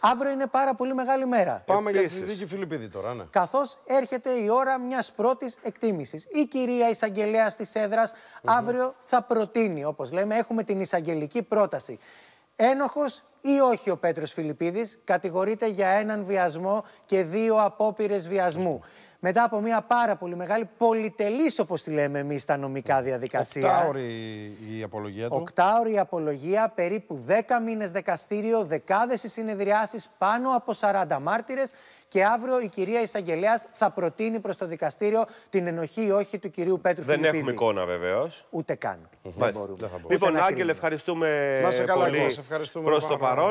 Αύριο είναι πάρα πολύ μεγάλη μέρα. Πάμε για τη Δίκη Φιλιππίδη τώρα, ναι. Καθώς έρχεται η ώρα μιας πρώτης εκτίμησης. Η κυρία εισαγγελέα της εδρα αύριο θα προτείνει, όπως λέμε, έχουμε την εισαγγελική πρόταση. Ένοχος ή όχι ο Πέτρος Φιλιππίδης κατηγορείται για έναν βιασμό και δύο απόπειρες μετά από μια πάρα πολύ μεγάλη πολυτελής, όπως τη λέμε εμείς, τα νομικά διαδικασία. Οκτάωρη η απολογία του. Οκτάωρη η απολογία, περίπου 10 μήνες δικαστήριο, δεκάδες οι συνεδριάσεις, πάνω από 40 μάρτυρες. Και αύριο η κυρία Ισαγγελέα θα προτείνει προς το δικαστήριο την ενοχή ή όχι του κυρίου Πέτρου Δεν έχουμε εικόνα βεβαίως. Ούτε καν. Δεν μπορούμε. λοιπόν, Άγγελε, ευχαριστούμε πολύ προς το παρόν.